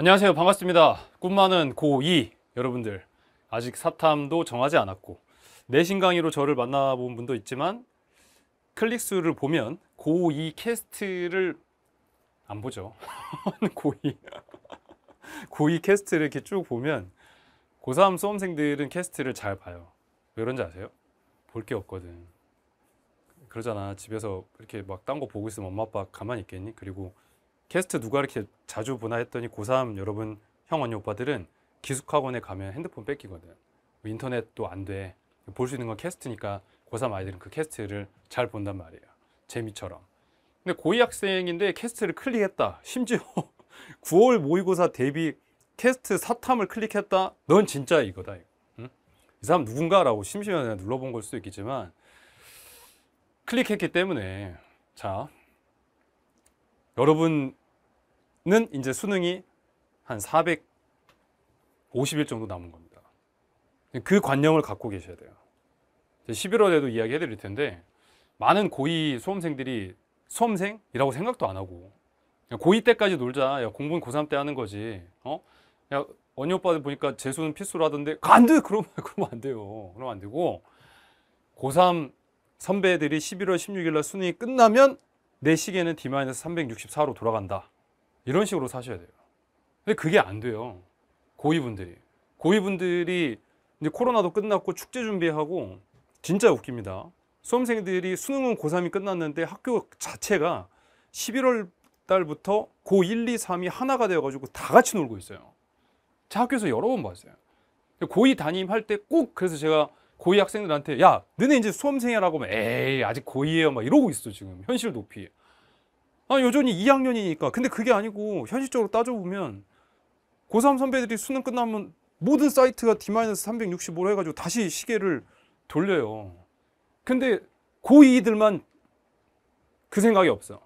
안녕하세요. 반갑습니다. 꿈 많은 고2 여러분들. 아직 사탐도 정하지 않았고, 내신 강의로 저를 만나본 분도 있지만, 클릭수를 보면 고2 캐스트를 안 보죠. 고2. 고2 캐스트를 이렇게 쭉 보면, 고3 수험생들은 캐스트를 잘 봐요. 왜 그런지 아세요? 볼 게 없거든. 그러잖아. 집에서 이렇게 막 딴 거 보고 있으면 엄마 아빠 가만히 있겠니? 그리고 캐스트 누가 이렇게 자주 보나 했더니 고3 여러분 형 언니 오빠들은 기숙학원에 가면 핸드폰 뺏기거든 뭐 인터넷도 안돼 볼 수 있는 건 캐스트니까 고3 아이들은 그 캐스트를 잘 본단 말이에요 재미처럼 근데 고2 학생인데 캐스트를 클릭했다 심지어 9월 모의고사 대비 캐스트 사탐을 클릭했다 넌 진짜 이거다 이 응? 이 사람 누군가라고 심심하게 눌러본 걸 수도 있겠지만 클릭했기 때문에 자 여러분 는 이제 수능이 한 450일 정도 남은 겁니다. 그 관념을 갖고 계셔야 돼요. 11월에도 이야기 해드릴 텐데 많은 고2 수험생들이 수험생이라고 생각도 안 하고 고2 때까지 놀자. 야, 공부는 고3 때 하는 거지. 어? 야, 언니 오빠들 보니까 재수는 필수라던데안 아, 돼! 그러면, 그러면 안 돼요. 그러면 안 되고 고3 선배들이 11월 16일 날 수능이 끝나면 내 시계는 D-364로 돌아간다. 이런 식으로 사셔야 돼요. 근데 그게 안 돼요. 고위분들이. 고위분들이 이제 코로나도 끝났고 축제 준비하고 진짜 웃깁니다. 수험생들이 수능은 고3이 끝났는데 학교 자체가 11월 달부터 고1, 2, 3이 하나가 되어가지고 다 같이 놀고 있어요. 제 학교에서 여러 번 봤어요. 고2 담임할 때 꼭 그래서 제가 고2 학생들한테 야, 너네 이제 수험생이라고 하면 에이, 아직 고2예요. 막 이러고 있어, 지금. 현실 높이. 아, 여전히 2학년이니까. 근데 그게 아니고 현실적으로 따져보면 고3 선배들이 수능 끝나면 모든 사이트가 D-365로 해가지고 다시 시계를 돌려요. 근데 고2들만 그 생각이 없어.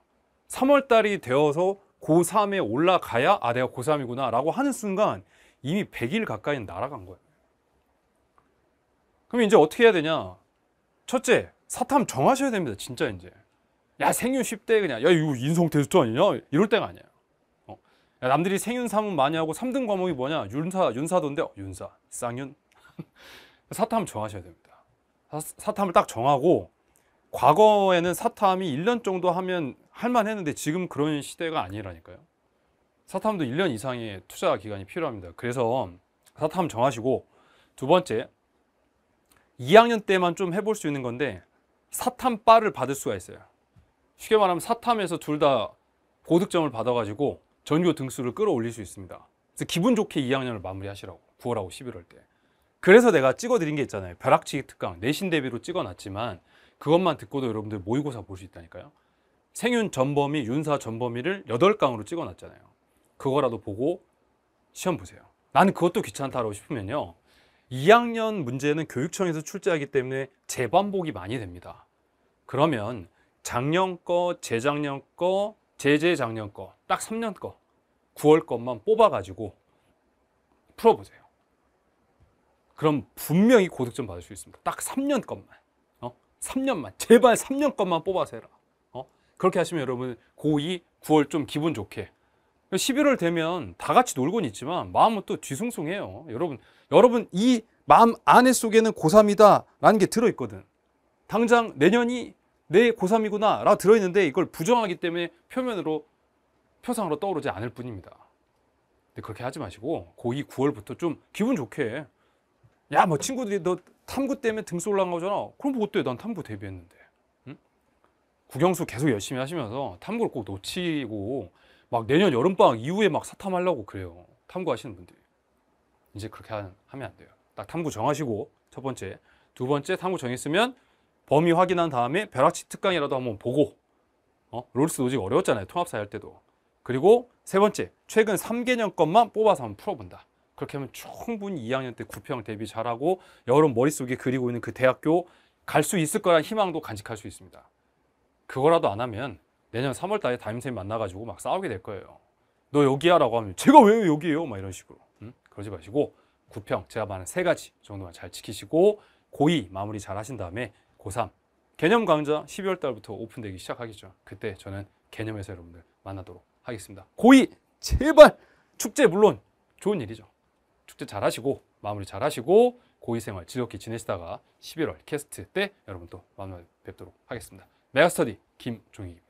3월달이 되어서 고3에 올라가야 아 내가 고3이구나 라고 하는 순간 이미 100일 가까이 날아간 거예요. 그럼 이제 어떻게 해야 되냐? 첫째, 사탐 정하셔야 됩니다. 진짜 이제. 야 생윤 쉽대 그냥 야 이거 인성 테스트 아니냐 이럴 때가 아니에요 어. 야, 남들이 생윤 사문 많이 하고 3등 과목이 뭐냐 윤사 윤사도인데 어, 윤사 쌍윤 사탐 정하셔야 됩니다 사, 탐을딱 정하고 과거에는 사탐이 1년 정도 하면 할만 했는데 지금 그런 시대가 아니라니까요 사탐도 1년 이상의 투자 기간이 필요합니다 그래서 사탐 정하시고 두 번째 2학년 때만 좀 해볼 수 있는 건데 사탐바를 받을 수가 있어요 쉽게 말하면 사탐에서 둘 다 고득점을 받아가지고 전교 등수를 끌어올릴 수 있습니다. 그래서 기분 좋게 2학년을 마무리하시라고 9월하고 11월 때. 그래서 내가 찍어드린 게 있잖아요. 벼락치기 특강 내신 대비로 찍어놨지만 그것만 듣고도 여러분들 모의고사 볼 수 있다니까요. 생윤 전범위, 윤사 전범위를 8강으로 찍어놨잖아요. 그거라도 보고 시험 보세요. 나는 그것도 귀찮다라고 싶으면요. 2학년 문제는 교육청에서 출제하기 때문에 재반복이 많이 됩니다. 그러면 작년 거, 재작년 거, 재재작년 거, 딱 3년 거, 9월 것만 뽑아가지고 풀어보세요. 그럼 분명히 고득점 받을 수 있습니다. 딱 3년 것만. 어? 3년만. 제발 3년 것만 뽑아세 해라. 어? 그렇게 하시면 여러분 고2, 9월 좀 기분 좋게. 11월 되면 다 같이 놀곤 있지만 마음은 또 뒤숭숭해요. 여러분, 여러분 이 마음 안에 속에는 고3이다 라는 게 들어있거든. 당장 내년이 내 고3이구나 라 들어있는데 이걸 부정하기 때문에 표면으로 표상으로 떠오르지 않을 뿐입니다 근데 그렇게 하지 마시고 고2 9월부터 좀 기분 좋게 야 뭐 친구들이 너 탐구 때문에 등수 올라간 거잖아 그럼 뭐 어때 난 탐구 데뷔했는데 응? 국영수 계속 열심히 하시면서 탐구를 꼭 놓치고 막 내년 여름방학 이후에 막 사탐하려고 그래요 탐구 하시는 분들 이제 그렇게 하면 안 돼요 딱 탐구 정하시고 첫 번째 두 번째 탐구 정했으면 범위 확인한 다음에 벼락치 특강이라도 한번 보고 어? 롤스 노직 어려웠잖아요. 통합사회 할 때도. 그리고 세 번째, 최근 3개년 것만 뽑아서 한번 풀어본다. 그렇게 하면 충분히 2학년 때 구평 대비 잘하고 여름 머릿속에 그리고 있는 그 대학교 갈 수 있을 거란 희망도 간직할 수 있습니다. 그거라도 안 하면 내년 3월 달에 담임선생님 만나가지고 막 싸우게 될 거예요. 너 여기야 라고 하면 제가 왜 여기에요? 막 이런 식으로. 응? 그러지 마시고 구평 제가 말한 세 가지 정도만 잘 지키시고 고의 마무리 잘 하신 다음에 고3 개념 강좌 12월 달부터 오픈되기 시작하겠죠. 그때 저는 개념에서 여러분들 만나도록 하겠습니다. 고이 제발 축제 물론 좋은 일이죠. 축제 잘 하시고 마무리 잘 하시고 고이 생활 지독히 지내시다가 11월 캐스트 때 여러분 또 만나 뵙도록 하겠습니다. 메가스터디 김종희